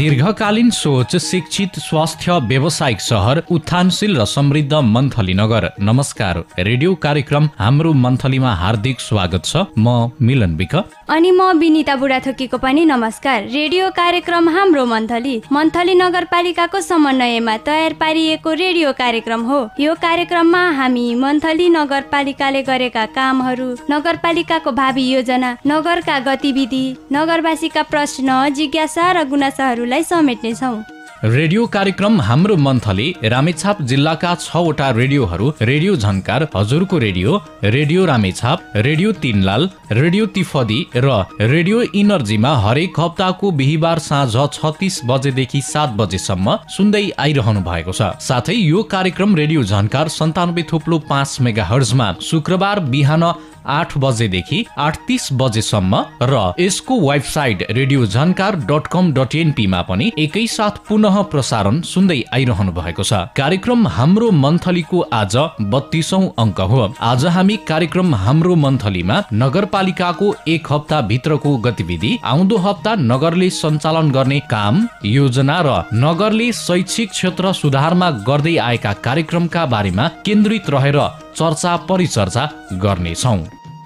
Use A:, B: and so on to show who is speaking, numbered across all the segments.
A: दीर्घकालीन सोच शिक्षित स्वास्थ्य व्यवसायिक सहर उत्थानशील र समृद्ध मन्थली नगर नमस्कार रेडियो कार्यक्रम हाम्रो मन्थलीमा हार्दिक स्वागत छ म मिलन विक
B: अनि म विनिता बुढाथोकीको पनि नमस्कार रेडियो कार्यक्रम हाम्रो मन्थली मन्थली नगरपालिकाको समन्वयमा तयार पारिएको रेडियो कार्यक्रम हो यो कार्यक्रममा हामी मन्थली नगरपालिकाले गरेका कामहरू नगरपालिकाको भावी योजना नगरका गतिविधि नगरवासीका प्रश्न जिज्ञासा र गुनासाहरू खबरहरूलाई समेट्नेछौँ
A: रेडियो कार्यक्रम हाम्रो मन्थले रामेछाप जिल्लाका छवटा रेडियोहरू रेडियो झन्कार हजुरको radio radio Ramechhap radio Tinlal radio Tifdi र रेडियो इनर्जीमा हरेक हप्ताको बिहिबार साँझ छत्तिस बजेदेखि सात बजेसम्म सुन्दै आइरहनु भएको छ साथै यो कार्यक्रम रेडियो झन्कार सन्तानब्बे थोप्लो पाँच मेगा हर्जमा शुक्रबार बिहान आठ बजेदेखि आठ तिस बजेसम्म र यसको website radio Jhankar dot com dot एनपीमा पनि एकैसाथ पुनः प्रसारण सुन्दै आइरहनु भएको छ कार्यक्रम हाम्रो मन्थलीको आज बत्तीसौ अङ्क हो आज हामी कार्यक्रम हाम्रो मन्थलीमा नगरपालिकाको एक हप्ता भित्रको गतिविधि आउँदो हप्ता नगरले सञ्चालन गर्ने काम योजना र नगरले शैक्षिक क्षेत्र सुधारमा गर्दै आएका कार्यक्रमका बारेमा केन्द्रित रहेर चर्चा परिचर्चा गर्नेछौँ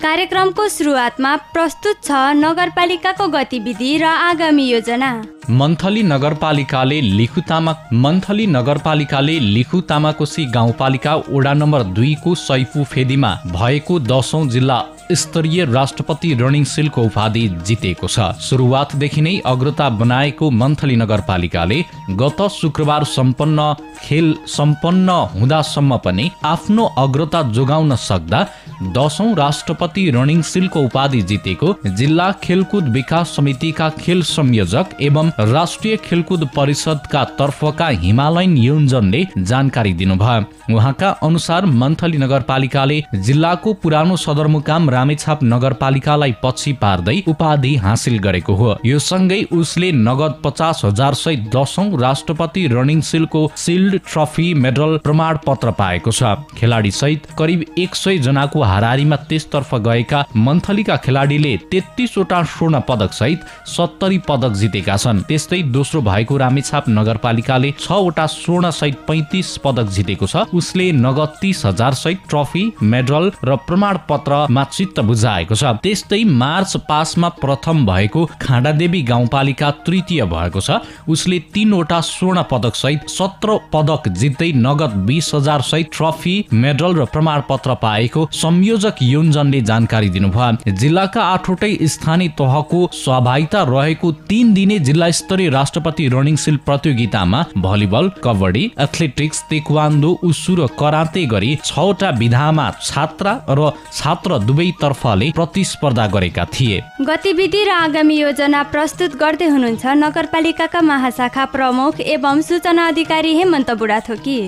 B: कार्यक्रमको सुरुवातमा प्रस्तुत छ नगरपालिकाको गतिविधि र आगामी योजना
A: मन्थली नगरपालिकाले लिखु तामा मन्थली नगरपालिकाले लिखु तामाकोसी गाउँपालिका वडा नम्बर दुईको सैफु फेदीमा भएको दसौँ जिल्ला स्तरीय राष्ट्रपति रनिङ सिलको उपाधि जितेको छ सुरुवातदेखि नै अग्रता बनाएको मन्थली नगरपालिकाले गत शुक्रबार सम्पन्न खेल सम्पन्न हुँदासम्म पनि आफ्नो अग्रता जोगाउन सक्दा दशौं राष्ट्रपति सिलको उपाधि जितेको जिल्ला खेलकुद विकास समितिका खेल संयोजक एवं राष्ट्रिय खेलकुद परिषदका तर्फका हिमालयन युन्जनले जानकारी दिनुभयो उहाँका अनुसार मन्थली नगरपालिकाले जिल्लाको पुरानो सदरमुकाम रामेछाप नगरपालिकालाई पछि पार्दै उपाधि हासिल गरेको हो यो सँगै उसले नगद पचास हजार सहित दसौँ राष्ट्रपति रनिङ सिलको सिल्ड ट्रफी मेडल प्रमाण पत्र पाएको छ खेलाडी सहित करिब एक सय जनाको हारारीमा त्यसतर्फ गएका मन्थलीका खेलाडीले तेत्तिसवटा स्वर्ण पदक सहित सत्तरी पदक जितेका छन् त्यस्तै दोस्रो भएको रामेछाप नगरपालिकाले छवटा स्वर्ण सहित पैतिस पदक जितेको छ उसले नगद तिस हजार सहित ट्रफी मेडल र प्रमाण पत्रमा चित्त बुझाएको छ त्यस्तै मार्च पासमा प्रथम भएको खाँडादेवी गाउँपालिका तृतीय भएको छ उसले तीनवटा स्वर्ण पदक सहित सत्र पदक जित्दै नगद बिस हजार सहित ट्रफी मेडल र प्रमाणपत्र पाएको संयोजक योन्जनले जानकारी दिनुभयो जिल्लाका आठवटै स्थानीय तहको सहभागिता रहेको तीन दिने जिल्ला स्तरीय राष्ट्रपति रनिङ सिल प्रतियोगितामा भलिबल कबड्डी एथलेटिक्स तेक्वान्दो उसु र कराते गरी छवटा विधामा छात्रा र छात्र दुवै तर्फले प्रतिस्पर्धा गरेका थिए
B: गतिविधि र आगामी योजना प्रस्तुत गर्दै हुनुहुन्छ नगरपालिकाका महाशाखा प्रमुख एवं सूचना अधिकारी हेमन्त बुढाथोकी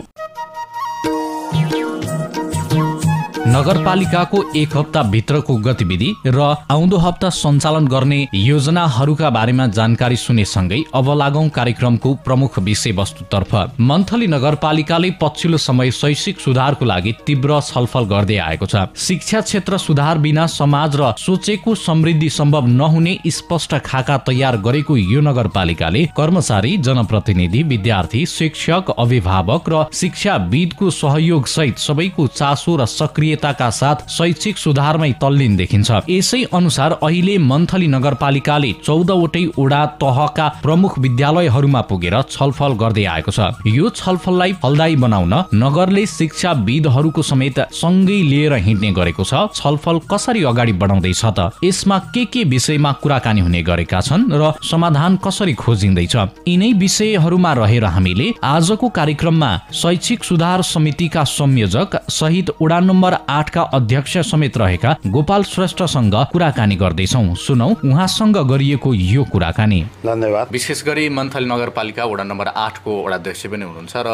A: नगरपालिकाको एक हप्ता भित्रको गतिविधि र आउँदो हप्ता सञ्चालन गर्ने योजनाहरूका बारेमा जानकारी सुनेसँगै अब लागौं कार्यक्रमको प्रमुख विषयवस्तुतर्फ मन्थली नगरपालिकाले पछिल्लो समय शैक्षिक सुधारको लागि तीव्र छलफल गर्दै आएको छ शिक्षा क्षेत्र सुधार बिना समाज र सोचेको समृद्धि सम्भव नहुने स्पष्ट खाका तयार गरेको यो नगरपालिकाले कर्मचारी जनप्रतिनिधि विद्यार्थी शिक्षक अभिभावक र शिक्षाविदको सहयोग सहित सबैको चासो र सक्रिय सक्रियताका साथ शैक्षिक सुधारमै तल्लीन देखिन्छ यसै अनुसार अहिले मन्थली नगरपालिकाले चौधवटै ओडा तहका प्रमुख विद्यालयहरूमा पुगेर छलफल गर्दै आएको छ यो छलफललाई फलदायी बनाउन नगरले शिक्षाविदहरूको समेत सँगै लिएर हिँड्ने गरेको छ छलफल कसरी अगाडि बढाउँदैछ त यसमा के के विषयमा कुराकानी हुने गरेका छन् र समाधान कसरी खोजिँदैछ यिनै विषयहरूमा रहेर हामीले आजको कार्यक्रममा शैक्षिक सुधार समितिका संयोजक सहित उडान नम्बर आठका अध्यक्ष समेत रहेका गोपाल श्रेष्ठसँग कुराकानी गर्दैछौ सुनौ उहाँसँग गरिएको यो कुराकानी धन्यवाद विशेष गरी मन्थली नगरपालिका वडा नम्बर आठको वडा अध्यक्ष पनि हुनुहुन्छ र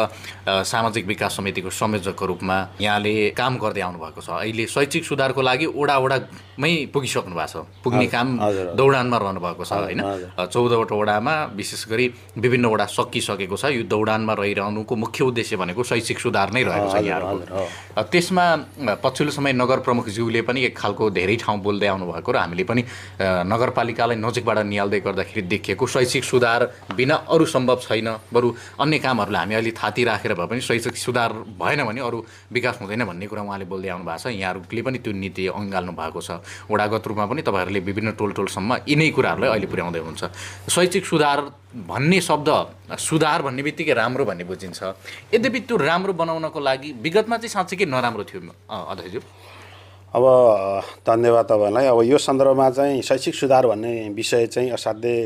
A: सामाजिक विकास समितिको संयोजकको रूपमा यहाँले काम गर्दै आउनु भएको छ अहिले शैक्षिक सुधारको लागि वडा वडामै पुगिसक्नु भएको छ पुग्ने काम दौडानमा रहनु भएको छ होइन चौधवटा वडामा विशेष गरी विभिन्न वडा सकिसकेको छ यो दौडानमा रहिरहनुको मुख्य उद्देश्य भनेको शैक्षिक सुधार नै रहेको छ यहाँहरूको त्यसमा पछिल्लो समय नगर प्रमुख ज्यूले पनि एक खालको धेरै ठाउँ बोल्दै आउनुभएको र हामीले पनि नगरपालिकालाई नजिकबाट निहाल्दै गर्दाखेरि देखिएको शैक्षिक सुधार बिना अरू सम्भव छैन बरु अन्य कामहरूलाई हामी अहिले थाती राखेर भए पनि शैक्षिक सुधार भएन भने अरू विकास हुँदैन भन्ने कुरा उहाँले बोल्दै आउनु भएको छ यहाँहरूले पनि त्यो नीति अँगाल्नु भएको छ वडागत रूपमा पनि तपाईँहरूले विभिन्न टोल टोलसम्म यिनै कुराहरूलाई अहिले पुर्याउँदै हुन्छ शैक्षिक सुधार भन्ने शब्द सुधार भन्ने बित्तिकै राम्रो भन्ने बुझिन्छ यद्यपि त्यो राम्रो बनाउनको लागि विगतमा चाहिँ के नराम्रो थियो अध्ययज्यू
C: अब धन्यवाद तपाईँलाई अब यो सन्दर्भमा चाहिँ शैक्षिक सुधार भन्ने विषय चाहिँ असाध्यै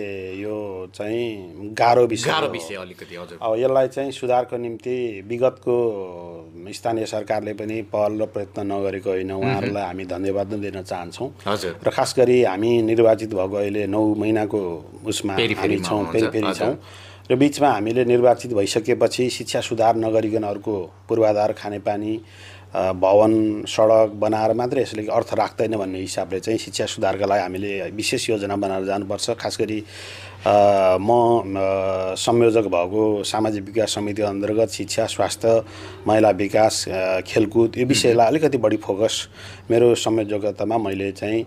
C: यो चाहिँ गाह्रो विषय गाह्रो विषय अलिकति हजुर अब यसलाई चाहिँ सुधारको निम्ति विगतको स्थानीय सरकारले पनि पहल र प्रयत्न नगरेको होइन उहाँहरूलाई हामी धन्यवाद नै दिन चाहन्छौँ र खास गरी हामी निर्वाचित भएको अहिले नौ महिनाको उसमा हामी छौँ फेरि फेरि छौँ र बिचमा हामीले निर्वाचित भइसकेपछि शिक्षा सुधार नगरिकन पूर्वाधार खानेपानी भवन सडक बनाएर मात्रै यसले अर्थ राख्दैन भन्ने हिसाबले चाहिँ शिक्षा सुधारका लागि हामीले विशेष योजना बनाएर जानुपर्छ खास गरी म संयोजक भएको सामाजिक विकास समिति अन्तर्गत शिक्षा स्वास्थ्य महिला विकास खेलकुद यो विषयलाई अलिकति बढी फोकस मेरो संयोजकतामा मैले चाहिँ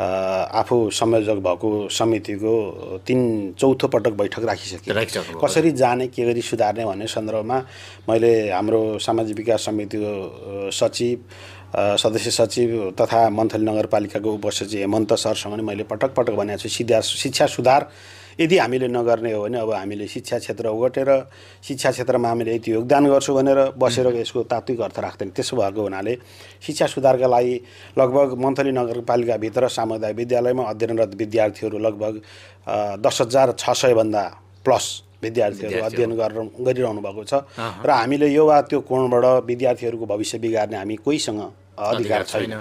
C: आफू संयोजक भएको समितिको तिन चौथो पटक बैठक राखिसकेँ कसरी जाने के गरी सुधार्ने भन्ने सन्दर्भमा मैले हाम्रो सामाजिक विकास समितिको सचिव सदस्य सचिव तथा मन्थली नगरपालिकाको उपसचिव हेमन्त सरसँग मैले पटक पटक भनेको छु शिक्षा सुधार यदि हामीले नगर्ने हो भने अब हामीले शिक्षा क्षेत्र ओगटेर शिक्षा क्षेत्रमा हामीले यति योगदान गर्छु भनेर बसेर यसको तात्विक अर्थ राख्दैन त्यसो भएको हुनाले शिक्षा सुधारका लागि लगभग मन्थली नगरपालिकाभित्र सामुदायिक विद्यालयमा अध्ययनरत विद्यार्थीहरू लगभग दस हजार छ सयभन्दा प्लस विद्यार्थीहरू अध्ययन गरेर गरिरहनु भएको छ र हामीले यो वा त्यो कोणबाट विद्यार्थीहरूको भविष्य बिगार्ने हामी कोहीसँग अधिकार छैन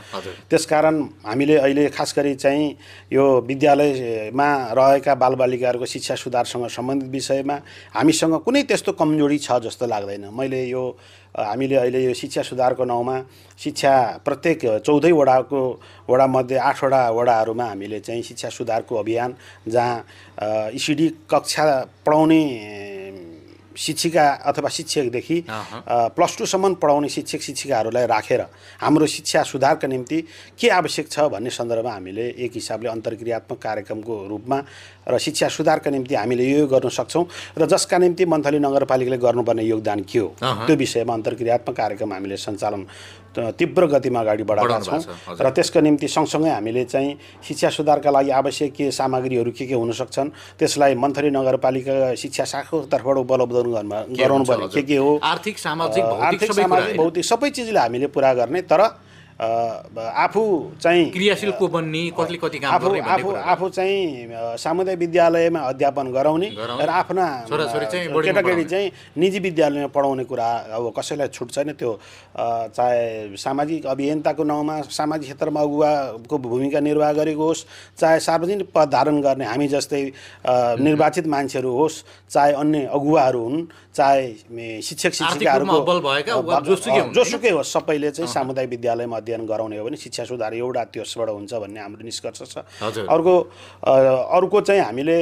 C: त्यसकारण हामीले अहिले खास गरी चाहिँ यो विद्यालयमा रहेका बालबालिकाहरूको शिक्षा सुधारसँग सम्बन्धित विषयमा हामीसँग कुनै त्यस्तो कमजोरी छ जस्तो लाग्दैन मैले यो हामीले अहिले यो शिक्षा सुधारको नाउँमा शिक्षा प्रत्येक चौधै वडाको वडामध्ये आठवटा वडाहरूमा हामीले चाहिँ शिक्षा सुधारको अभियान जहाँ इसिडी कक्षा पढाउने शिक्षिका अथवा शिक्षकदेखि प्लस टूसम्म पढाउने शिक्षक शिक्षिकाहरूलाई राखेर हाम्रो शिक्षा सुधारका निम्ति के आवश्यक छ भन्ने सन्दर्भमा हामीले एक हिसाबले अन्तर्क्रियात्मक कार्यक्रमको रूपमा र शिक्षा सुधारका निम्ति हामीले यो गर्न सक्छौँ र जसका निम्ति मन्थली नगरपालिकाले गर्नुपर्ने योगदान के हो त्यो विषयमा अन्तर्क्रियात्मक कार्यक्रम हामीले सञ्चालन तीव्र गतिमा अगाडि बढाएका छौँ र त्यसको निम्ति सँगसँगै हामीले चाहिँ शिक्षा सुधारका लागि आवश्यक के सामग्रीहरू के के हुन सक्छन् त्यसलाई मन्थरी नगरपालिका शिक्षा शाखाको तर्फबाट
A: उपलब्ध गराउनु पर्ने के के हो आर्थिक सामाजिक भौतिक
C: सबै चिजले हामीले पुरा गर्ने तर आफू चाहिँ
A: क्रियाशील को बन्ने कति
C: कति काम गर्ने आफू आफू चाहिँ सामुदायिक विद्यालयमा अध्यापन गराउने र आफ्ना केटाकेटी चाहिँ निजी विद्यालयमा पढाउने कुरा अब कसैलाई छुट छैन त्यो चाहे सामाजिक अभियन्ताको नाउँमा सामाजिक क्षेत्रमा अगुवाको भूमिका निर्वाह गरेको होस् चाहे सार्वजनिक पद धारण गर्ने हामी जस्तै निर्वाचित मान्छेहरू होस् चाहे अन्य अगुवाहरू हुन् चाहे शिक्षक शिक्षिकाहरूको जोसुकै होस् सबैले चाहिँ सामुदायिक विद्यालयमा अध्ययन गराउने हो भने शिक्षा सुधार एउटा त्यसबाट हुन्छ भन्ने हाम्रो निष्कर्ष छ अर्को अर्को चाहिँ हामीले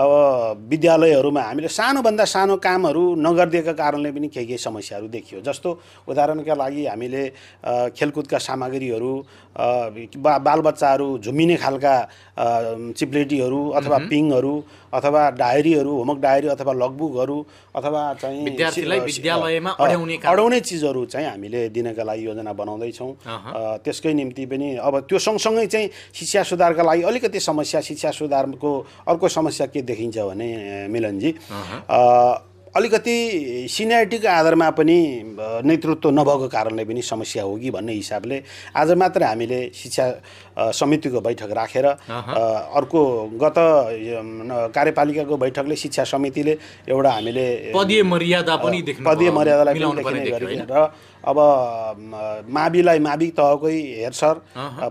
C: अब विद्यालयहरूमा हामीले सानोभन्दा सानो कामहरू नगरिदिएका कारणले पनि केही केही समस्याहरू देखियो जस्तो उदाहरणका लागि हामीले खेलकुदका सामग्रीहरू बा बालबच्चाहरू झुमिने खालका चिप्लेटीहरू अथवा पिङहरू अथवा डायरीहरू होमवर्क डायरी अथवा लगबुकहरू अथवा चाहिँ विद्यार्थीलाई विद्यालयमा अडाउने चिजहरू चाहिँ हामीले दिनका लागि योजना बनाउँदैछौँ त्यसकै निम्ति पनि अब त्यो सँगसँगै चाहिँ शिक्षा सुधारका लागि अलिकति समस्या शिक्षा सुधारको अर्को समस्या के देखिन्छ भने मिलनजी अलिकति सिनियरिटीको आधारमा पनि नेतृत्व नभएको कारणले पनि समस्या हो कि भन्ने हिसाबले आज मात्र हामीले शिक्षा समितिको बैठक राखेर अर्को गत कार्यपालिकाको बैठकले शिक्षा समितिले एउटा हामीले पदीय
A: मर्यादा पनि पदीय मर्यादालाई पनि गरिने र
C: अब माविलाई मावि तहकै हेरसर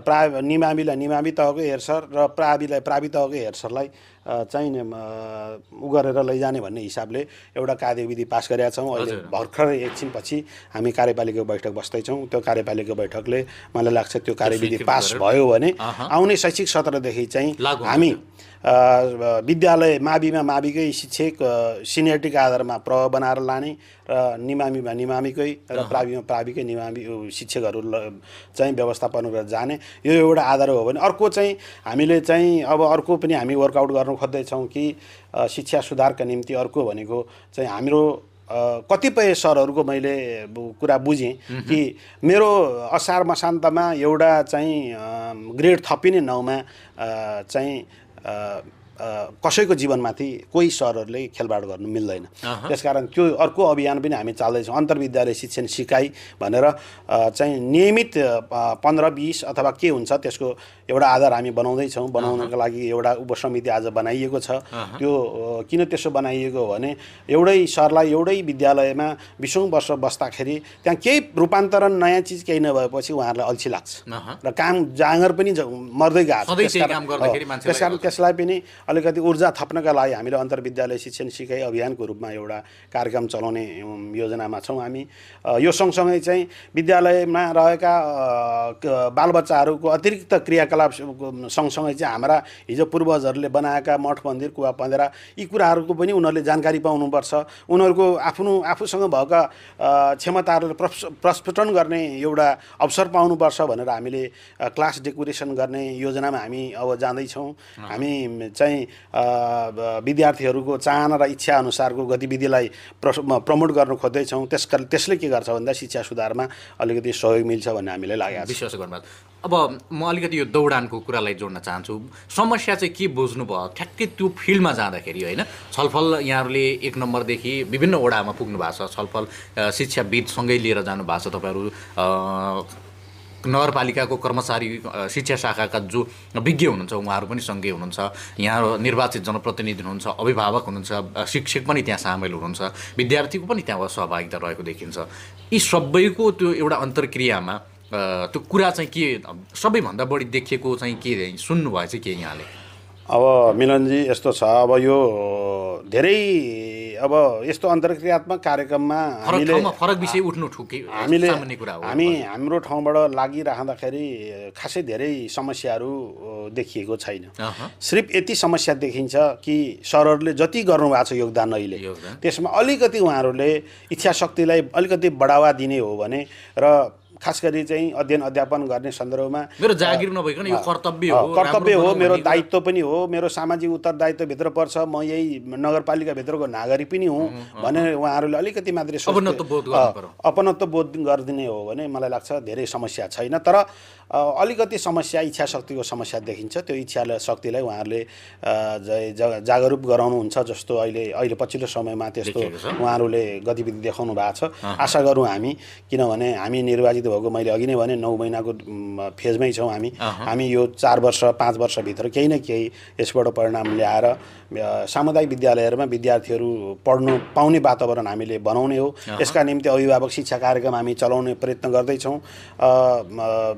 C: प्रा निमाविलाई निमावि तहकै हेरसर र प्राविलाई प्रावि तहकै हेरसरलाई चाहिँ उ गरेर लैजाने भन्ने हिसाबले एउटा कार्यविधि पास गरेका छौँ अहिले भर्खरै एकछिनपछि हामी कार्यपालिका बैठक बस्दैछौँ त्यो कार्यपालिका बैठकले मलाई लाग्छ त्यो कार्यविधि पास भयो भने आउने शैक्षिक सत्रदेखि चाहिँ हामी विद्यालय माविमा माविकै शिक्षक सिनियरिटीका आधारमा प्रभाव बनाएर लाने र निमामीमा निमामीकै र प्राविमा प्राविकै निमामी शिक्षकहरू चाहिँ व्यवस्थापन गरेर जाने यो एउटा आधार हो भने अर्को चाहिँ हामीले चाहिँ अब अर्को पनि हामी वर्कआउट गर्नु खोज्दैछौँ कि शिक्षा सुधारका निम्ति अर्को भनेको चाहिँ हाम्रो कतिपय सरहरूको मैले कुरा बुझेँ कि मेरो असार मसान्तमा एउटा चाहिँ ग्रेड थपिने नाउँमा चाहिँ Uh, कसैको जीवनमाथि कोही सरहरूले खेलबाड गर्नु मिल्दैन त्यसकारण त्यो अर्को अभियान पनि हामी चाल्दैछौँ अन्तर्विद्यालय शिक्षण सिकाइ भनेर चाहिँ नियमित पन्ध्र बिस अथवा के हुन्छ त्यसको एउटा आधार हामी बनाउँदैछौँ बनाउनको लागि एउटा उपसमिति आज बनाइएको छ त्यो किन त्यसो बनाइएको हो भने एउटै सरलाई एउटै विद्यालयमा बिसौँ वर्ष बस्दाखेरि त्यहाँ केही रूपान्तरण नयाँ चिज केही नभएपछि उहाँहरूलाई अल्छी लाग्छ र काम जाँगर पनि मर्दै गएको त्यस कारण त्यसलाई पनि अलिकति ऊर्जा थप्नका लागि हामीले अन्तर्विद्यालय शिक्षण सिकाइ अभियानको रूपमा एउटा कार्यक्रम चलाउने योजनामा छौँ हामी यो सँगसँगै चाहिँ विद्यालयमा रहेका बालबच्चाहरूको अतिरिक्त क्रियाकलाप सँगसँगै चाहिँ हाम्रा हिजो पूर्वजहरूले बनाएका मठ मन्दिर कुवा पन्धेरा यी कुराहरूको पनि उनीहरूले जानकारी पाउनुपर्छ उनीहरूको आफ्नो आफूसँग भएका क्षमताहरू प्रस्फुटन गर्ने एउटा अवसर पाउनुपर्छ भनेर हामीले क्लास डेकोरेसन गर्ने योजनामा हामी अब जाँदैछौँ हामी चाहिँ चाहिँ विद्यार्थीहरूको चाहना र इच्छा अनुसारको गतिविधिलाई प्र प्रमोट गर्न खोज्दैछौँ त्यस त्यसले के गर्छ भन्दा शिक्षा सुधारमा अलिकति सहयोग मिल्छ भन्ने हामीलाई
A: लागेको विश्वास गर्नु अब म अलिकति यो दौडानको कुरालाई जोड्न चाहन्छु समस्या चाहिँ के बुझ्नुभयो ठ्याक्कै त्यो फिल्डमा जाँदाखेरि होइन छलफल यहाँहरूले एक नम्बरदेखि विभिन्न वडामा पुग्नु भएको छ छलफल शिक्षाविदसँगै लिएर जानु भएको छ तपाईँहरू नगरपालिकाको कर्मचारी शिक्षा शाखाका जो विज्ञ हुनुहुन्छ उहाँहरू पनि सँगै हुनुहुन्छ यहाँ निर्वाचित जनप्रतिनिधि हुनुहुन्छ अभिभावक हुनुहुन्छ शिक्षक पनि त्यहाँ सामेल हुनुहुन्छ विद्यार्थीको पनि त्यहाँ सहभागिता रहेको देखिन्छ यी सबैको त्यो एउटा अन्तर्क्रियामा त्यो कुरा चाहिँ के सबैभन्दा बढी देखिएको चाहिँ के सुन्नुभयो चाहिँ के यहाँले
C: अब मिलनजी यस्तो छ अब यो धेरै अब यस्तो अन्तर्क्रियात्मक कार्यक्रममा हामीले फरक विषय उठ्नु हामीले हामी हाम्रो ठाउँबाट लागिरहँदाखेरि खासै धेरै समस्याहरू देखिएको छैन सिर्फ यति समस्या देखिन्छ कि सरहरूले जति गर्नुभएको छ योगदान अहिले त्यसमा अलिकति उहाँहरूले इच्छा अलिकति बढावा दिने हो भने र खास गरी चाहिँ अध्ययन अध्यापन गर्ने सन्दर्भमा
A: मेरो जागिर नभइकन यो कर्तव्य हो कर्तव्य हो मेरो
C: दायित्व पनि हो मेरो सामाजिक उत्तरदायित्वभित्र पर्छ म यही नगरपालिकाभित्रको नागरिक पनि हुँ भनेर उहाँहरूले अलिकति मात्रै अपनत्व बोध गरिदिने हो भने मलाई लाग्छ धेरै समस्या छैन तर अलिकति समस्या इच्छा शक्तिको समस्या देखिन्छ त्यो इच्छा शक्तिलाई उहाँहरूले जागरुक गराउनुहुन्छ जस्तो अहिले अहिले पछिल्लो समयमा त्यस्तो उहाँहरूले गतिविधि देखाउनु भएको छ आशा गरौँ हामी किनभने हामी निर्वाचित भएको मैले अघि नै भने नौ महिनाको फेजमै छौँ हामी हामी यो चार वर्ष पाँच वर्षभित्र केही न केही यसबाट परिणाम ल्याएर सामुदायिक विद्यालयहरूमा विद्यार्थीहरू पढ्नु पाउने वातावरण हामीले बनाउने हो यसका निम्ति अभिभावक शिक्षा कार्यक्रम हामी चलाउने प्रयत्न गर्दैछौँ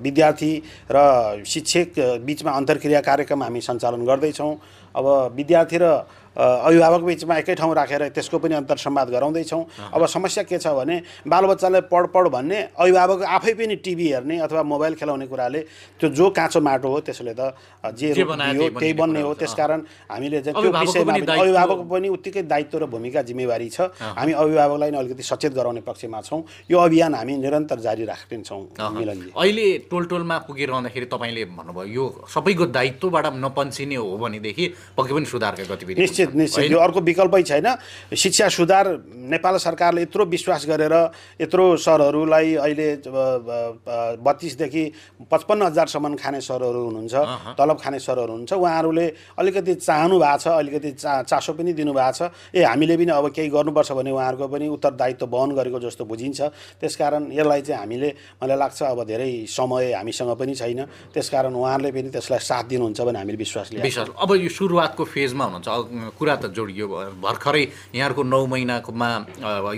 C: विद्यार्थी विद्यार्थी र शिक्षक बिचमा अन्तर्क्रिया कार्यक्रम हामी सञ्चालन गर्दैछौँ अब विद्यार्थी र अभिभावक बिचमा एकै ठाउँ राखेर त्यसको पनि अन्तर सम्वाद गराउँदैछौँ अब समस्या के छ भने बालबच्चालाई पढ पढ भन्ने अभिभावक आफै पनि टिभी हेर्ने अथवा मोबाइल खेलाउने कुराले त्यो जो काँचो माटो हो त्यसले त जे हो त्यही बन्ने हो त्यसकारण हामीले चाहिँ त्यो विषयमा अभिभावक पनि उत्तिकै दायित्व र भूमिका जिम्मेवारी छ हामी अभिभावकलाई नै अलिकति सचेत गराउने पक्षमा छौँ यो अभियान हामी निरन्तर जारी मिलनजी
A: अहिले टोल टोलमा पुगिरहँदाखेरि तपाईँले भन्नुभयो यो सबैको दायित्वबाट नपन्सिने हो भनेदेखि पक्कै पनि सुधारका गतिविधि निश्चित निश्चित यो अर्को
C: विकल्पै छैन शिक्षा सुधार नेपाल सरकारले यत्रो विश्वास गरेर यत्रो सरहरूलाई अहिले बत्तिसदेखि पचपन्न हजारसम्म खाने सरहरू हुनुहुन्छ तलब खाने सरहरू हुनुहुन्छ उहाँहरूले अलिकति चाहनु भएको छ अलिकति चा चासो पनि दिनुभएको छ ए हामीले पनि अब केही गर्नुपर्छ भने उहाँहरूको पनि उत्तरदायित्व वहन गरेको जस्तो बुझिन्छ त्यसकारण यसलाई चाहिँ हामीले मलाई लाग्छ अब धेरै समय हामीसँग पनि छैन त्यसकारण उहाँहरूले पनि त्यसलाई साथ दिनुहुन्छ भने हामीले विश्वास लिन्छ अब
A: यो सुरुवातको फेजमा हुनुहुन्छ कुरा त जोडियो भर्खरै यहाँहरूको नौ महिनाकोमा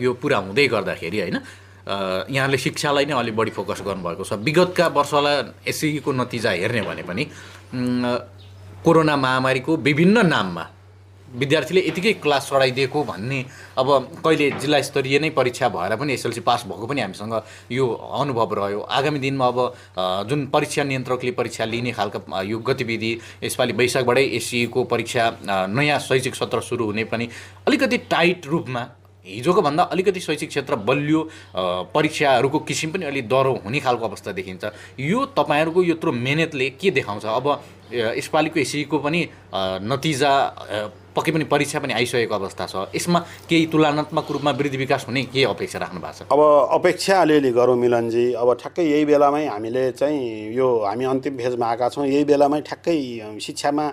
A: यो पुरा हुँदै गर्दाखेरि होइन यहाँले शिक्षालाई नै अलिक बढी फोकस गर्नुभएको छ विगतका वर्षलाई यसैको नतिजा हेर्ने भने पनि कोरोना महामारीको विभिन्न नाममा विद्यार्थीले यतिकै क्लास चढाइदिएको भन्ने अब कहिले जिल्ला स्तरीय नै परीक्षा भएर पनि एसएलसी पास भएको पनि हामीसँग यो अनुभव रह्यो आगामी दिनमा अब जुन परीक्षा नियन्त्रकले परीक्षा लिने खालको यो गतिविधि यसपालि वैशाखबाटै एसिईको परीक्षा नयाँ शैक्षिक सत्र सुरु हुने पनि अलिकति टाइट रूपमा हिजोको भन्दा अलिकति शैक्षिक क्षेत्र बलियो परीक्षाहरूको किसिम पनि अलिक डह्रो हुने खालको अवस्था देखिन्छ यो तपाईँहरूको यत्रो मेहनतले के देखाउँछ अब यसपालिको एसिईको पनि नतिजा पक्कै पनि परीक्षा पनि आइसकेको अवस्था छ यसमा केही तुलनात्मक रूपमा वृद्धि विकास हुने के अपेक्षा राख्नु भएको छ
C: अब अपेक्षा अलिअलि गरौँ मिलनजी अब ठ्याक्कै यही बेलामै हामीले चाहिँ यो हामी अन्तिम फेजमा आएका छौँ यही बेलामै ठ्याक्कै शिक्षामा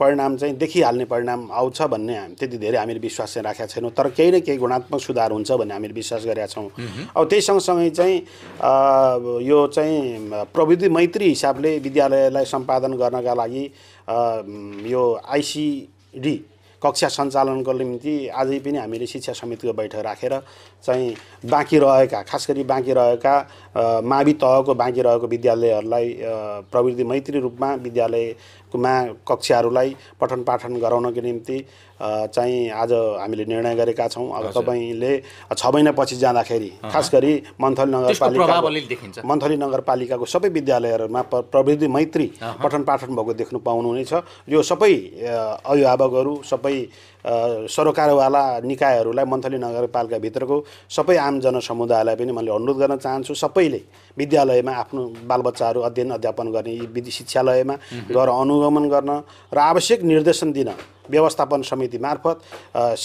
C: परिणाम चाहिँ देखिहाल्ने परिणाम आउँछ भन्ने त्यति धेरै हामीले विश्वास चाहिँ राखेका छैनौँ तर केही न केही गुणात्मक सुधार हुन्छ भन्ने हामीले विश्वास गरेका छौँ अब त्यही सँगसँगै चाहिँ यो चाहिँ प्रविधि मैत्री हिसाबले विद्यालयलाई सम्पादन गर्नका लागि यो आइसी डी कक्षा सञ्चालनको निम्ति आजै पनि हामीले शिक्षा समितिको बैठक राखेर चाहिँ बाँकी रहेका खास गरी बाँकी रहेका मावि तहको बाँकी रहेको विद्यालयहरूलाई प्रविधि मैत्री रूपमा विद्यालय मा कक्षाहरूलाई पठन पाठन गराउनको निम्ति चाहिँ आज हामीले निर्णय गरेका छौँ अब तपाईँले छ महिनापछि जाँदाखेरि खास गरी मन्थली नगरपालिका मन्थली नगरपालिकाको सबै विद्यालयहरूमा प्रविधि मैत्री पठन पाठन भएको देख्नु पाउनुहुनेछ यो सबै अभिभावकहरू सबै सरोकारवाला निकायहरूलाई मन्थली नगरपालिकाभित्रको सबै आम जनसमुदायलाई पनि मैले अनुरोध गर्न चाहन्छु सबैले विद्यालयमा आफ्नो बालबच्चाहरू अध्ययन अध्यापन गर्ने यी शिक्षालयमा गएर अनुगमन गर्न र आवश्यक निर्देशन दिन व्यवस्थापन समिति मार्फत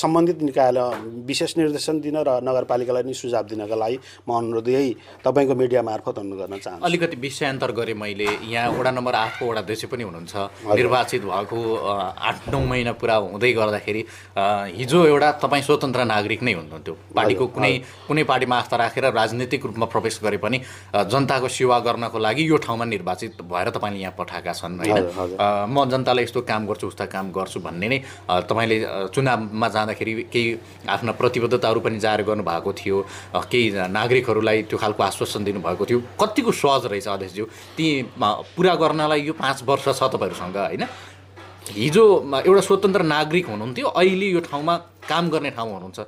C: सम्बन्धित निकायलाई विशेष निर्देशन दिन र नगरपालिकालाई नि सुझाव दिनका लागि म अनुरोध यही तपाईँको मिडिया मार्फत अनुरोध गर्न चाहन्छु
A: अलिकति विषयान्तर गरेँ मैले यहाँ वडा नम्बर आठको वडा अध्यक्ष पनि हुनुहुन्छ निर्वाचित भएको आठ नौ महिना पुरा हुँदै गर्दाखेरि हिजो एउटा तपाईँ स्वतन्त्र नागरिक नै हुनुहुन्थ्यो पार्टीको कुनै कुनै पार्टीमा आस्था राखेर राजनीतिक रूपमा प्रवेश गरे पनि जनताको सेवा गर्नको लागि यो ठाउँमा निर्वाचित भएर तपाईँले यहाँ पठाएका छन् होइन म जनतालाई यस्तो काम गर्छु उस्ता काम गर्छु भन्ने नै तपाईँले चुनावमा जाँदाखेरि केही आफ्ना प्रतिबद्धताहरू पनि जाहेर गर्नुभएको थियो केही नागरिकहरूलाई त्यो खालको आश्वासन दिनुभएको थियो कतिको सहज रहेछ अध्यक्षज्यू ती पुरा गर्नलाई यो पाँच वर्ष छ तपाईँहरूसँग होइन हिजो एउटा स्वतन्त्र नागरिक हुनुहुन्थ्यो अहिले यो ठाउँमा काम गर्ने ठाउँ हुनुहुन्छ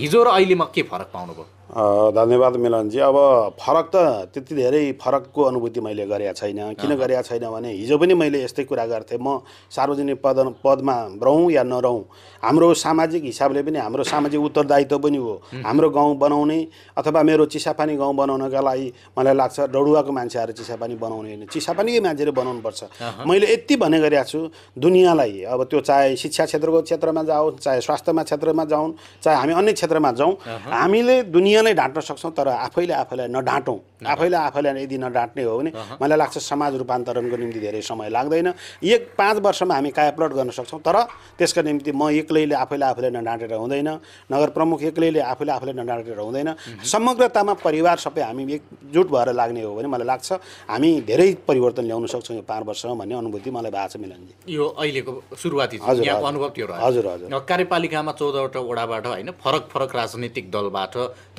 A: हिजो र अहिलेमा के फरक पाउनुभयो
C: धन्यवाद मिलनजी अब फरक त त्यति धेरै फरकको अनुभूति मैले गरेका छैन किन गरेका छैन भने हिजो पनि मैले यस्तै कुरा गर्थेँ म सार्वजनिक पद पदमा रहौँ या नरहौँ हाम्रो सामाजिक हिसाबले पनि हाम्रो सामाजिक उत्तरदायित्व पनि हो हाम्रो गाउँ बनाउने अथवा मेरो चिसापानी गाउँ बनाउनका लागि मलाई लाग्छ डडुवाको मान्छेहरू चिसापानी बनाउने होइन चिसापानीकै मान्छेले बनाउनुपर्छ मैले यति भने गरेका छु दुनियाँलाई अब त्यो चाहे शिक्षा क्षेत्रको क्षेत्रमा जाओस् चाहे स्वास्थ्यमा क्षेत्रमा जाउँ चाहे हामी अन्य क्षेत्रमा जाउँ हामीले दुनियाँ दुनियाँ नै ढाँट्न सक्छौँ तर आफैले आफैलाई नढाँटौँ आफैले आफैलाई यदि नढाँट्ने हो भने मलाई लाग्छ समाज रूपान्तरणको निम्ति धेरै समय लाग्दैन एक पाँच वर्षमा हामी कायाप्लट गर्न सक्छौँ तर त्यसको निम्ति म एक्लैले आफैले आफैले नढाँटेर हुँदैन नगर प्रमुख एक्लैले आफैले आफूलाई नडाँटेर हुँदैन समग्रतामा परिवार सबै हामी एकजुट भएर लाग्ने हो भने मलाई लाग्छ हामी धेरै परिवर्तन ल्याउन सक्छौँ यो पाँच वर्षमा भन्ने अनुभूति मलाई भएको छ
A: मिलनजी यो अहिलेको सुरुवाती अनुभव हजुर हजुर कार्यपालिकामा चौधवटा वडाबाट होइन फरक फरक राजनीतिक दलबाट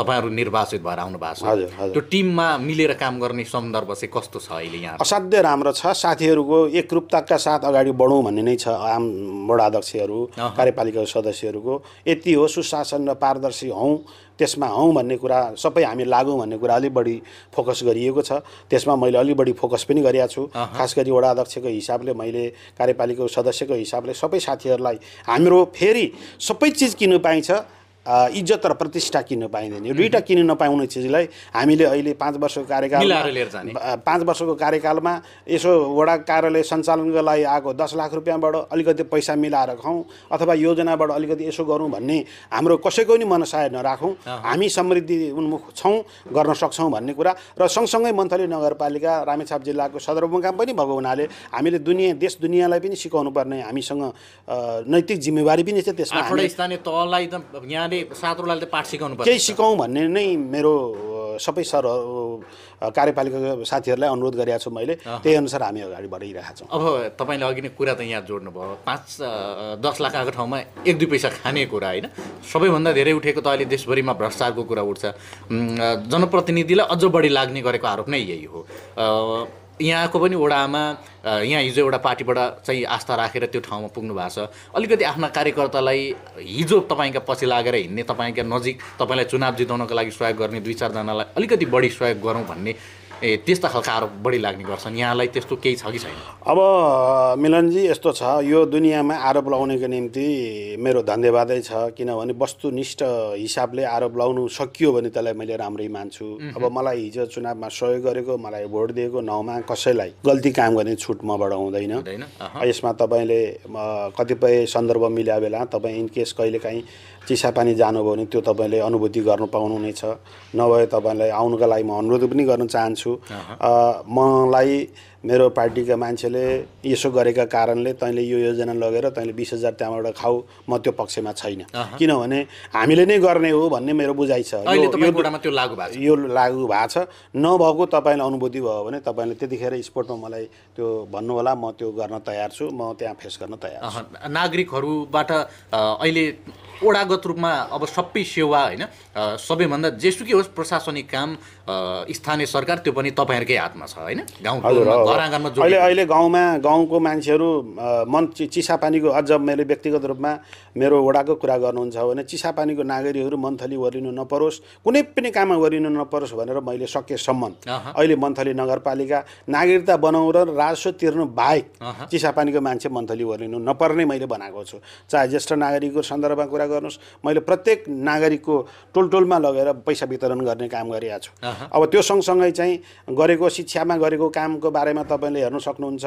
A: तपाईँहरू निर्वाचित भएर आउनु भएको छ त्यो टिममा मिलेर काम गर्ने सन्दर्भ चाहिँ कस्तो छ अहिले यहाँ
C: असाध्यै राम्रो छ साथीहरूको एकरूपताका साथ अगाडि बढौँ भन्ने नै छ आम अध्यक्षहरू कार्यपालिका सदस्यहरूको यति हो सुशासन र पारदर्शी हौँ त्यसमा हौँ भन्ने कुरा सबै हामी लागौँ भन्ने कुरा अलिक बढी फोकस गरिएको छ त्यसमा मैले अलिक बढी फोकस पनि गरेको छु खास गरी वडा अध्यक्षको हिसाबले मैले कार्यपालिकाको सदस्यको हिसाबले सबै साथीहरूलाई हाम्रो फेरि सबै चिज किन्नु पाइन्छ इज्जत र प्रतिष्ठा किन्न पाइँदैन यो दुइटा किन्न नपाउने चिजलाई हामीले अहिले पाँच वर्षको कार्यकाल पाँच वर्षको कार्यकालमा यसो वडा कार्यालय सञ्चालनको लागि आएको दस लाख रुपियाँबाट अलिकति पैसा मिलाएर खाउँ अथवा योजनाबाट अलिकति यसो गरौँ भन्ने हाम्रो कसैको पनि मनसाय नराखौँ हामी समृद्धि उन्मुख छौँ गर्न सक्छौँ भन्ने कुरा र सँगसँगै मन्थली नगरपालिका रामेछाप जिल्लाको सदरमुकाम पनि भएको हुनाले हामीले दुनियाँ देश दुनियाँलाई पनि सिकाउनु पर्ने हामीसँग नैतिक जिम्मेवारी पनि छ त्यसमा
A: स्थानीय तहलाई यहाँले हामीले सात्रोलाई त पाठ सिकाउनु पर्छ केही
C: सिकाउँ भन्ने नै मेरो सबै सर कार्यपालिका साथीहरूलाई अनुरोध गरेका छु मैले त्यही अनुसार हामी अगाडि बढिरहेका छौँ
A: अब तपाईँले अघि नै कुरा त यहाँ जोड्नु भयो पाँच दस लाख आएको ठाउँमा एक दुई पैसा खाने कुरा होइन सबैभन्दा धेरै उठेको त अहिले देशभरिमा भ्रष्टाचारको कुरा उठ्छ जनप्रतिनिधिलाई अझ बढी लाग्ने गरेको आरोप नै यही हो यहाँको पनि वडामा यहाँ हिजो एउटा पार्टीबाट चाहिँ आस्था राखेर त्यो ठाउँमा पुग्नु भएको छ अलिकति आफ्ना कार्यकर्तालाई हिजो तपाईँका पछि लागेर हिँड्ने तपाईँका नजिक तपाईँलाई चुनाव जिताउनको लागि सहयोग गर्ने दुई चारजनालाई अलिकति बढी सहयोग गरौँ भन्ने ए त्यस्ता खालका आरोप बढी लाग्ने गर्छन् यहाँलाई त्यस्तो केही छ कि छैन
C: अब मिलनजी यस्तो छ यो दुनियाँमा आरोप लगाउनेको निम्ति मेरो धन्यवादै छ किनभने वस्तुनिष्ठ हिसाबले आरोप लगाउनु सकियो भने त्यसलाई मैले राम्रै मान्छु अब मलाई हिजो चुनावमा सहयोग गरेको मलाई भोट दिएको नाउँमा कसैलाई गल्ती काम गर्ने छुट मबाट हुँदैन यसमा तपाईँले कतिपय सन्दर्भ मिल्या बेला तपाईँ इनकेस कहिलेकाहीँ चिसापानी जानुभयो भने त्यो तपाईँले अनुभूति गर्नु पाउनुहुनेछ नभए तपाईँलाई आउनुको लागि म अनुरोध पनि गर्न चाहन्छु मलाई मेरो पार्टीका मान्छेले यसो गरेका कारणले तैँले यो योजना लगेर तैँले बिस हजार त्यहाँबाट खाऊ म त्यो पक्षमा छैन किनभने हामीले नै गर्ने हो भन्ने मेरो बुझाइ छ यो लागु भएको छ नभएको तपाईँलाई अनुभूति भयो भने तपाईँले त्यतिखेर स्पोर्टमा मलाई त्यो भन्नुहोला म त्यो गर्न तयार छु म त्यहाँ फेस गर्न तयार
A: छु नागरिकहरूबाट अहिले ओडागत रूपमा अब सबै सेवा होइन सबैभन्दा जेसुकै होस् प्रशासनिक काम स्थानीय सरकार त्यो पनि तपाईँहरूकै हातमा छ होइन गाउँ अहिले अहिले
C: गाउँमा गाउँको मान्छेहरू मन चिसापानीको अझ मैले व्यक्तिगत रूपमा मेरो वडाको कुरा गर्नुहुन्छ भने चिसापानीको नागरिकहरू मन्थली ओरिनु नपरोस् कुनै पनि काममा ओर्लिनु नपरोस् भनेर मैले सकेसम्म अहिले मन्थली नगरपालिका नागरिकता बनाउँ र राजस्व तिर्नु बाहेक चिसापानीको मान्छे मन्थली ओर्लिनु नपर्ने मैले बनाएको छु चाहे ज्येष्ठ नागरिकको सन्दर्भमा कुरा गर्नुहोस् मैले प्रत्येक नागरिकको टोल टोलमा लगेर पैसा वितरण गर्ने काम गरिरहेको छु अब त्यो सँगसँगै चाहिँ गरेको शिक्षामा गरेको कामको बारेमा कुरामा तपाईँले हेर्न सक्नुहुन्छ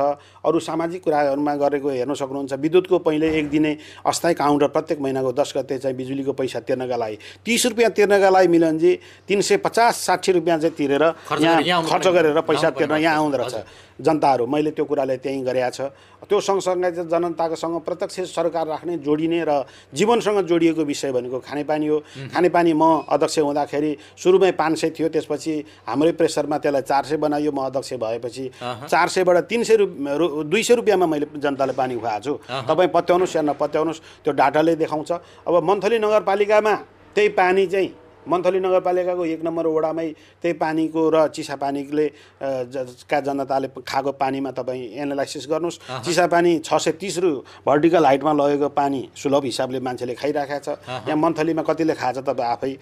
C: अरू सामाजिक कुराहरूमा गरेको हेर्न सक्नुहुन्छ विद्युतको पहिले एक दिने अस्थायी काउन्टर प्रत्येक महिनाको दस गते चाहिँ बिजुलीको पैसा तिर्नका लागि तिस रुपियाँ तिर्नका लागि मिलनजी तिन सय पचास साठी रुपियाँ चाहिँ तिरेर यहाँ खर्च गरेर पैसा तिर्न यहाँ आउँदो रहेछ जनताहरू मैले त्यो कुरालाई त्यहीँ गरेका छ त्यो सँगसँगै जनताको सँग प्रत्यक्ष सरकार राख्ने जोडिने र जीवनसँग जोडिएको विषय भनेको खानेपानी हो खानेपानी म अध्यक्ष हुँदाखेरि सुरुमै पाँच सय थियो त्यसपछि हाम्रै प्रेसरमा त्यसलाई चार सय बनायो म अध्यक्ष भएपछि चार सयबाट तिन सय रुपियाँ दुई सय रुपियाँमा मैले जनतालाई पानी खुवाएको छु तपाईँ पत्याउनुहोस् या नपत्याउनुहोस् त्यो डाटाले देखाउँछ अब मन्थली नगरपालिकामा त्यही पानी चाहिँ मन्थली नगरपालिकाको एक नम्बर वडामै त्यही पानीको र चिसापानीले का जनताले खाएको पानीमा तपाईँ एनालाइसिस गर्नुहोस् चिसापानी छ सय तिस रु भर्टिकल हाइटमा लगेको पानी सुलभ हिसाबले मान्छेले खाइराखेको छ यहाँ मन्थलीमा कतिले खाएछ तपाईँ आफै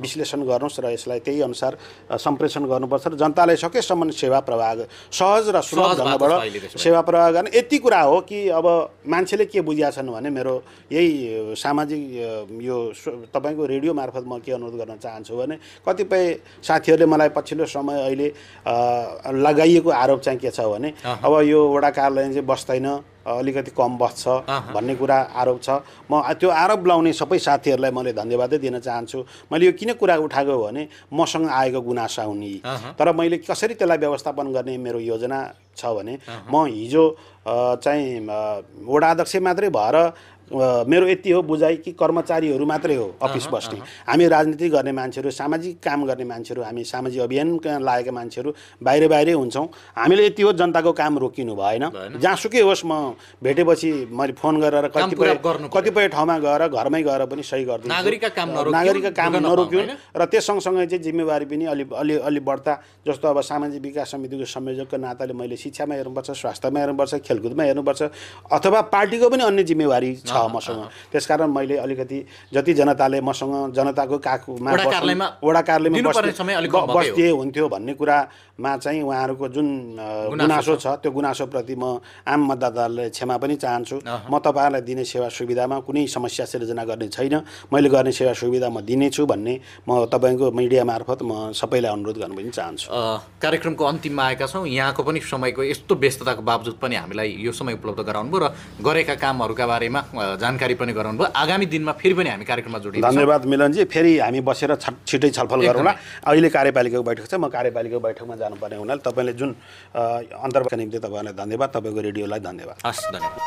C: विश्लेषण गर्नुहोस् र यसलाई त्यही अनुसार सम्प्रेषण गर्नुपर्छ र जनतालाई सकेसम्म सेवा प्रवाह सहज र सुलभ ढङ्गबाट सेवा प्रवाह गर्ने यति कुरा हो कि अब मान्छेले के बुझिया छन् भने मेरो यही सामाजिक यो तपाईँको रेडियो मार्फत म के अनुरोध गर्न चाहन्छु भने कतिपय साथीहरूले मलाई पछिल्लो समय अहिले लगाइएको आरोप चाहिँ के छ भने अब यो वडा कार्यालय चाहिँ बस्दैन अलिकति कम बस्छ भन्ने कुरा आरोप छ म त्यो आरोप लाउने सबै साथीहरूलाई मैले धन्यवादै दिन चाहन्छु मैले यो किन कुरा उठाएको भने मसँग आएको गुनासा हुने तर मैले कसरी त्यसलाई व्यवस्थापन गर्ने मेरो योजना छ भने म हिजो चाहिँ वडा अध्यक्ष मात्रै भएर मेरो यति हो बुझाइ कि कर्मचारीहरू मात्रै हो अफिस बस्ने हामी राजनीति गर्ने मान्छेहरू सामाजिक काम गर्ने मान्छेहरू हामी सामाजिक अभियान लागेका मान्छेहरू बाहिर बाहिरै हुन्छौँ हामीले यति हो जनताको काम रोकिनु भएन जहाँसुकै होस् म भेटेपछि मैले फोन गरेर कतिपय कतिपय ठाउँमा गएर घरमै गएर पनि सही गर्दिनँ नागरिकका काम नरोक्यौँ र त्यस सँगसँगै चाहिँ जिम्मेवारी पनि अलि अलि अलि बढ्ता जस्तो अब सामाजिक विकास समितिको संयोजकको नाताले मैले शिक्षामा हेर्नुपर्छ स्वास्थ्यमा हेर्नुपर्छ खेलकुदमा हेर्नुपर्छ अथवा पार्टीको पनि अन्य जिम्मेवारी छ छ मसँग त्यसकारण मैले अलिकति जति जनताले मसँग जनताको काखमा वडा कार्यालयमा बस्दिए हुन्थ्यो भन्ने कुरामा चाहिँ उहाँहरूको जुन गुनासो छ त्यो गुनासोप्रति म आम मतदाताहरूलाई क्षमा पनि चाहन्छु म तपाईँहरूलाई दिने सेवा सुविधामा कुनै समस्या सिर्जना गर्ने छैन मैले गर्ने सेवा सुविधा म दिनेछु भन्ने म तपाईँको मिडिया मार्फत म सबैलाई अनुरोध गर्नु पनि चाहन्छु
A: कार्यक्रमको अन्तिममा आएका छौँ यहाँको पनि समयको यस्तो व्यस्तताको बावजुद पनि हामीलाई यो समय उपलब्ध गराउनु र गरेका कामहरूका बारेमा जानकारी पनि गराउनु भयो आगामी दिनमा फेरि पनि हामी कार्यक्रममा जोडिन्छ धन्यवाद
C: मिलनजी फेरि हामी बसेर छिटै छलफल गरौँला अहिले कार्यपालिकाको बैठक छ म कार्यपालिकाको बैठकमा जानुपर्ने हुनाले तपाईँले जुन अन्तर्वासका निम्ति तपाईँहरूलाई धन्यवाद तपाईँको रेडियोलाई धन्यवाद
A: हस् धन्यवाद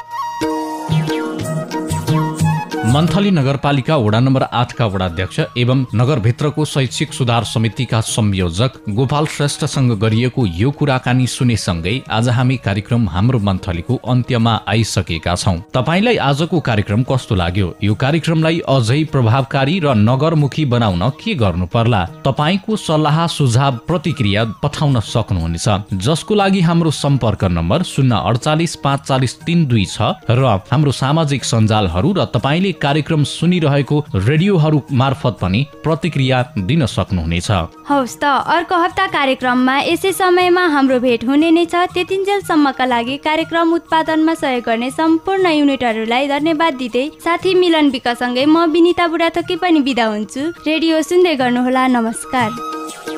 A: मन्थली नगरपालिका वडा नम्बर आठका वडाध्यक्ष एवं नगरभित्रको शैक्षिक सुधार समितिका संयोजक गोपाल श्रेष्ठसँग गरिएको यो कुराकानी सुनेसँगै आज हामी कार्यक्रम हाम्रो मन्थलीको अन्त्यमा आइसकेका छौँ तपाईँलाई आजको कार्यक्रम कस्तो लाग्यो यो कार्यक्रमलाई अझै प्रभावकारी र नगरमुखी बनाउन के गर्नु पर्ला तपाईँको सल्लाह सुझाव प्रतिक्रिया पठाउन सक्नुहुनेछ जसको लागि हाम्रो सम्पर्क नम्बर शून्य अडचालिस पाँच चालिस तिन दुई छ र हाम्रो सामाजिक सञ्जालहरू र तपाईँले कार्यक्रम सुनिरहेको रेडियोहरू मार्फत पनि प्रतिक्रिया दिन सक्नुहुनेछ
B: हवस् त अर्को हप्ता कार्यक्रममा यसै समयमा हाम्रो भेट हुने नै छ त्यतिन्जेलसम्मका लागि कार्यक्रम उत्पादनमा सहयोग गर्ने सम्पूर्ण युनिटहरूलाई धन्यवाद दिँदै साथी मिलन विकासँगै म विनिता बुढाथोकी पनि बिदा हुन्छु रेडियो सुन्दै गर्नुहोला नमस्कार